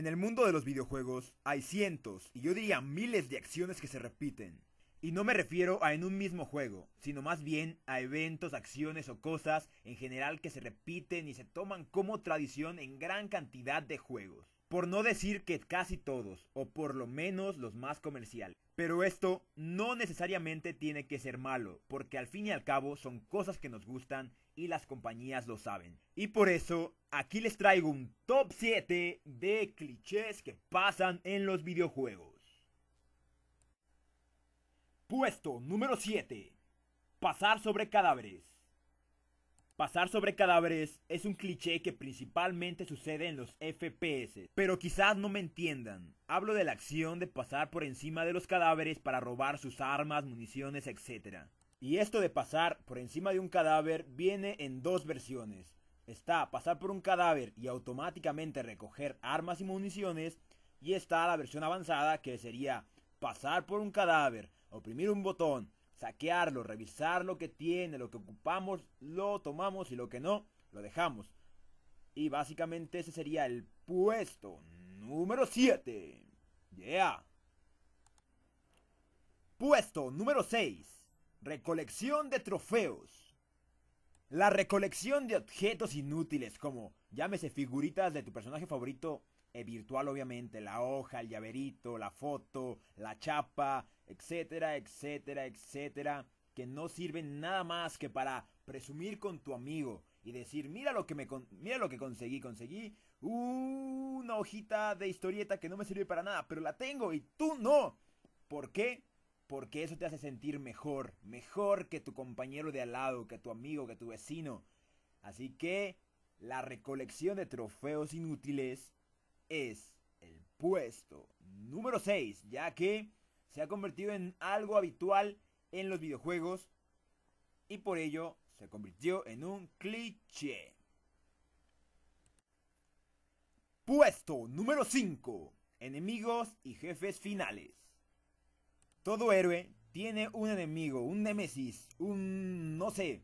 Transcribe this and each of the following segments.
En el mundo de los videojuegos hay cientos, y yo diría miles de acciones que se repiten. Y no me refiero a en un mismo juego, sino más bien a eventos, acciones o cosas en general que se repiten y se toman como tradición en gran cantidad de juegos. Por no decir que casi todos, o por lo menos los más comerciales. Pero esto no necesariamente tiene que ser malo, porque al fin y al cabo son cosas que nos gustan y las compañías lo saben. Y por eso aquí les traigo un top 7 de clichés que pasan en los videojuegos. Puesto número 7. Pasar sobre cadáveres. Pasar sobre cadáveres es un cliché que principalmente sucede en los FPS, pero quizás no me entiendan. Hablo de la acción de pasar por encima de los cadáveres para robar sus armas, municiones, etc. Y esto de pasar por encima de un cadáver viene en dos versiones Está pasar por un cadáver y automáticamente recoger armas y municiones. Y está la versión avanzada que sería pasar por un cadáver, oprimir un botón, saquearlo, revisar lo que tiene, lo que ocupamos, lo tomamos y lo que no, lo dejamos. Y básicamente ese sería el puesto número 7. Yeah. Puesto número 6. Recolección de trofeos. La recolección de objetos inútiles, como llámese figuritas de tu personaje favorito, eh, virtual obviamente, la hoja, el llaverito, la foto, la chapa, etcétera, etcétera, etcétera, que no sirven nada más que para presumir con tu amigo y decir, mira lo que, me mira lo que conseguí, conseguí una hojita de historieta que no me sirve para nada, pero la tengo y tú no. ¿Por qué? porque eso te hace sentir mejor, mejor que tu compañero de al lado, que tu amigo, que tu vecino. Así que la recolección de trofeos inútiles es el puesto número 6, ya que se ha convertido en algo habitual en los videojuegos y por ello se convirtió en un cliché. Puesto número 5. Enemigos y jefes finales. Todo héroe tiene un enemigo, un némesis, un... no sé.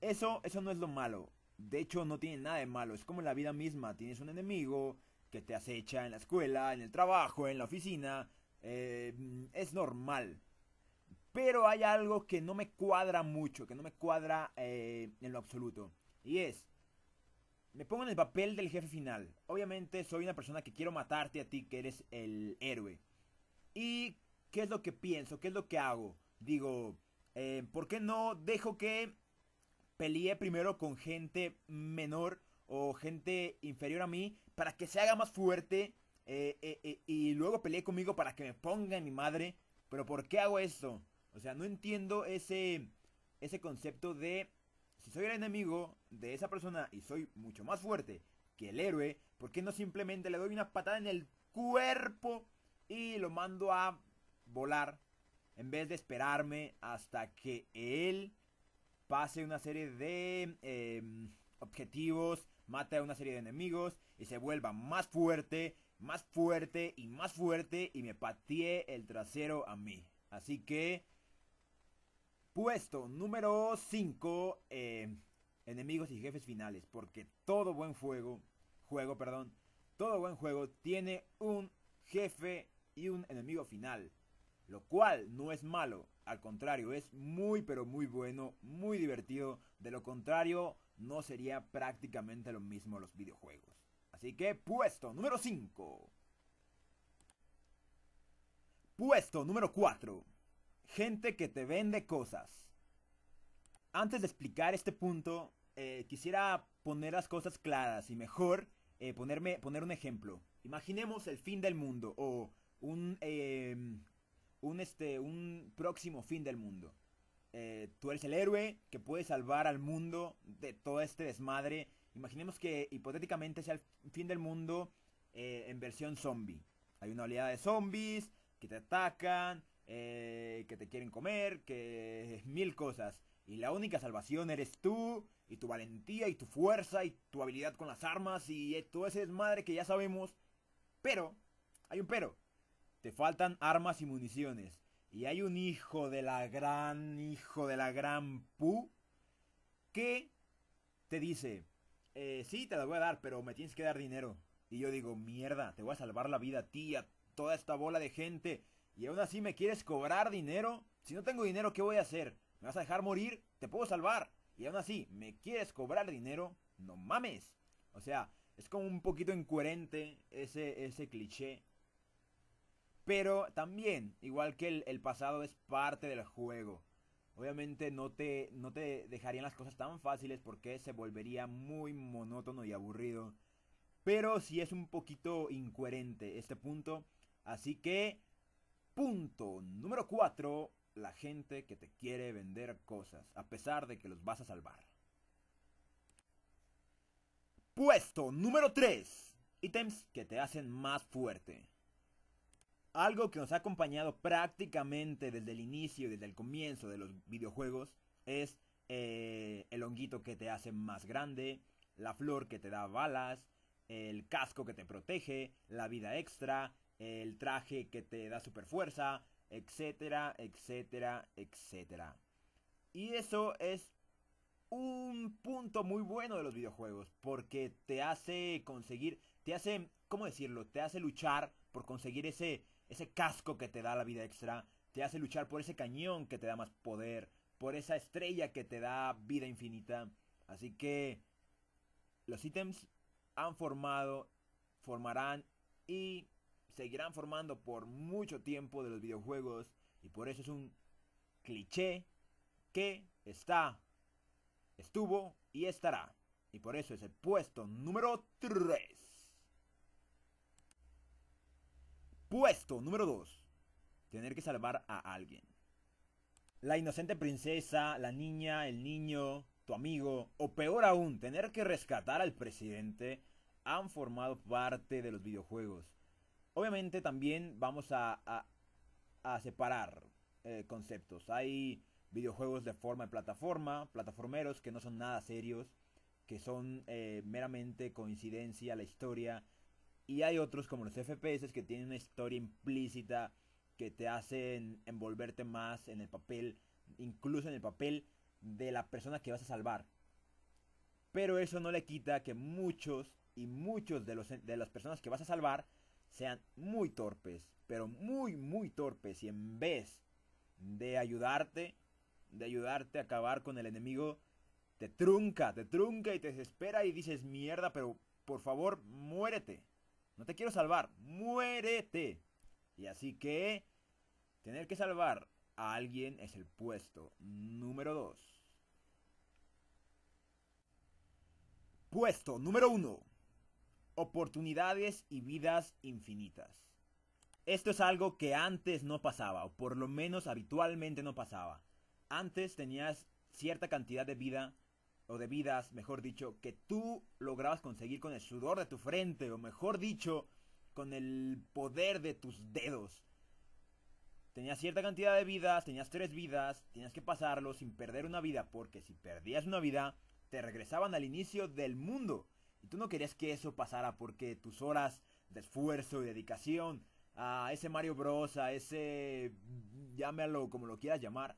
Eso, eso no es lo malo. De hecho, no tiene nada de malo. Es como la vida misma. Tienes un enemigo que te acecha en la escuela, en el trabajo, en la oficina. Eh, es normal. Pero hay algo que no me cuadra mucho, que no me cuadra eh, en lo absoluto. Y es, me pongo en el papel del jefe final. Obviamente soy una persona que quiero matarte a ti, que eres el héroe. Y ¿Qué es lo que pienso? ¿Qué es lo que hago? Digo, eh, ¿por qué no dejo que pelee primero con gente menor o gente inferior a mí para que se haga más fuerte eh, eh, y luego pelee conmigo para que me ponga en mi madre? Pero ¿por qué hago esto? O sea, no entiendo ese, ese concepto de si soy el enemigo de esa persona y soy mucho más fuerte que el héroe, ¿por qué no simplemente le doy una patada en el cuerpo y lo mando a volar en vez de esperarme hasta que él pase una serie de em, objetivos, mate a una serie de enemigos y se vuelva más fuerte, más fuerte y más fuerte y me patee el trasero a mí. Así que, puesto número 5, em, enemigos y jefes finales, porque todo buen juego, juego, perdón, todo buen juego tiene un jefe y un enemigo final lo cual no es malo, al contrario, es muy pero muy bueno, muy divertido, de lo contrario no sería prácticamente lo mismo los videojuegos. Así que puesto número 5. Puesto número 4. Gente que te vende cosas. Antes de explicar este punto, eh, quisiera poner las cosas claras y mejor eh, ponerme, poner un ejemplo. Imaginemos el fin del mundo o un, em, un, este, un próximo fin del mundo. Eh, tú eres el héroe que puede salvar al mundo de todo este desmadre. Imaginemos que hipotéticamente sea el fin del mundo eh, en versión zombie. Hay una oleada de zombies que te atacan, eh, que te quieren comer, que mil cosas. Y la única salvación eres tú, y tu valentía, y tu fuerza, y tu habilidad con las armas, y todo ese desmadre que ya sabemos. Pero, hay un pero te faltan armas y municiones. Y hay un hijo de la gran, hijo de la gran pu, que te dice, eh, sí, te las voy a dar, pero me tienes que dar dinero. Y yo digo, mierda, te voy a salvar la vida a ti, a toda esta bola de gente. Y aún así me quieres cobrar dinero. Si no tengo dinero, ¿qué voy a hacer? ¿Me vas a dejar morir? Te puedo salvar. Y aún así, ¿me quieres cobrar dinero? No mames. O sea, es como un poquito incoherente ese, ese cliché pero también, igual que el, pasado es parte del juego. Obviamente no te, no te dejarían las cosas tan fáciles porque se volvería muy monótono y aburrido. Pero sí es un poquito incoherente este punto. Así que, punto número 4, la gente que te quiere vender cosas, a pesar de que los vas a salvar. Puesto número 3, ítems que te hacen más fuerte. Algo que nos ha acompañado prácticamente desde el inicio, desde el comienzo de los videojuegos, es eh, el honguito que te hace más grande, la flor que te da balas, el casco que te protege, la vida extra, el traje que te da super fuerza, etcétera, etcétera, etcétera. Y eso es un punto muy bueno de los videojuegos, porque te hace conseguir, te hace, ¿cómo decirlo? Te hace luchar por conseguir ese ese casco que te da la vida extra, te hace luchar por ese cañón que te da más poder, por esa estrella que te da vida infinita. Así que los ítems han formado, formarán y seguirán formando por mucho tiempo de los videojuegos y por eso es un cliché que está, estuvo y estará. Y por eso es el puesto número 3. Puesto número 2. Tener que salvar a alguien. La inocente princesa, la niña, el niño, tu amigo, o peor aún, tener que rescatar al presidente, han formado parte de los videojuegos. Obviamente también vamos a, separar eh, conceptos. Hay videojuegos de forma de plataforma, plataformeros que no son nada serios, que son eh, meramente coincidencia, la historia y hay otros como los FPS que tienen una historia implícita que te hacen envolverte más en el papel, incluso en el papel de la persona que vas a salvar. Pero eso no le quita que muchos y muchos de, los, de las personas que vas a salvar sean muy torpes, pero muy, muy torpes. Y en vez de ayudarte, de ayudarte a acabar con el enemigo, te trunca, te trunca y te desespera y dices mierda, pero por favor, muérete. No te quiero salvar, muérete. Y así que tener que salvar a alguien es el puesto número 2. Puesto número uno. Oportunidades y vidas infinitas. Esto es algo que antes no pasaba, o por lo menos habitualmente no pasaba. Antes tenías cierta cantidad de vida o de vidas, mejor dicho, que tú lograbas conseguir con el sudor de tu frente, o mejor dicho, con el poder de tus dedos. Tenías cierta cantidad de vidas, tenías tres vidas, tenías que pasarlo sin perder una vida, porque si perdías una vida, te regresaban al inicio del mundo. Y tú no querías que eso pasara porque tus horas de esfuerzo y dedicación a ese Mario Bros, a ese... llámalo como lo quieras llamar,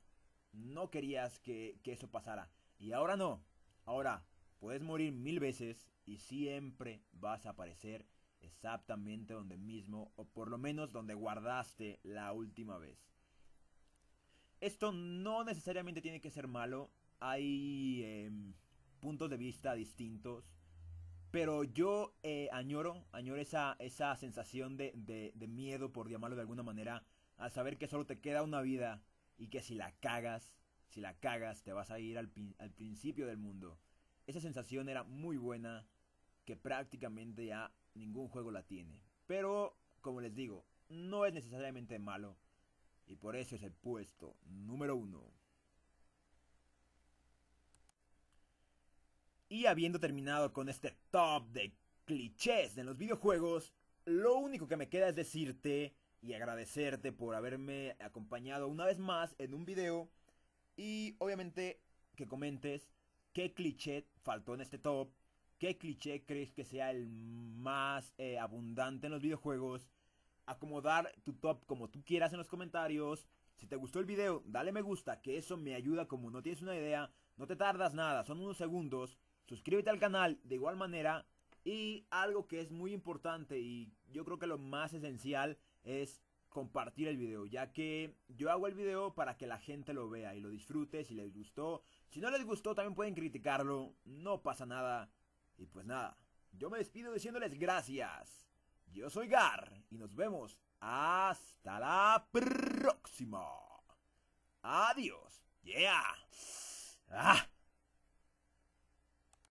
no querías que eso pasara. Y ahora no, Ahora, puedes morir mil veces y siempre vas a aparecer exactamente donde mismo o por lo menos donde guardaste la última vez. Esto no necesariamente tiene que ser malo, hay em, puntos de vista distintos, pero yo eh, añoro, añoro esa, sensación de, de miedo, por llamarlo de alguna manera, al saber que solo te queda una vida y que si la cagas, si la cagas, te vas a ir al, principio del mundo. Esa sensación era muy buena, que prácticamente ya ningún juego la tiene. Pero, como les digo, no es necesariamente malo. Y por eso es el puesto número uno. Y habiendo terminado con este top de clichés de los videojuegos, lo único que me queda es decirte y agradecerte por haberme acompañado una vez más en un video y obviamente que comentes qué cliché faltó en este top, qué cliché crees que sea el más eh, abundante en los videojuegos. Acomodar tu top como tú quieras en los comentarios. Si te gustó el video, dale me gusta, que eso me ayuda como no tienes una idea, no te tardas nada, son unos segundos. Suscríbete al canal de igual manera. Y algo que es muy importante y yo creo que lo más esencial es compartir el video, ya que yo hago el video para que la gente lo vea y lo disfrute si les gustó. Si no les gustó también pueden criticarlo, no pasa nada. Y pues nada, yo me despido diciéndoles gracias. Yo soy Gar y nos vemos hasta la próxima. Adiós. Yeah. Ah.